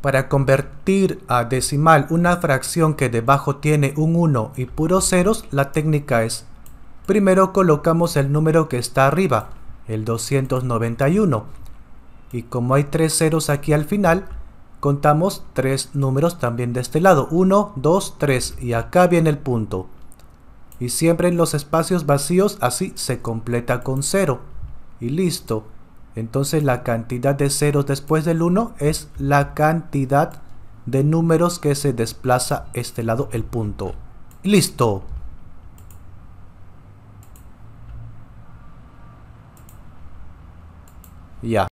Para convertir a decimal una fracción que debajo tiene un 1 y puros ceros, la técnica es primero colocamos el número que está arriba, el 291, y como hay tres ceros aquí al final, contamos tres números también de este lado, 1, 2, 3, y acá viene el punto. Y siempre en los espacios vacíos así se completa con 0. Y listo. Entonces la cantidad de ceros después del 1 es la cantidad de números que se desplaza este lado el punto. ¡Listo! Ya.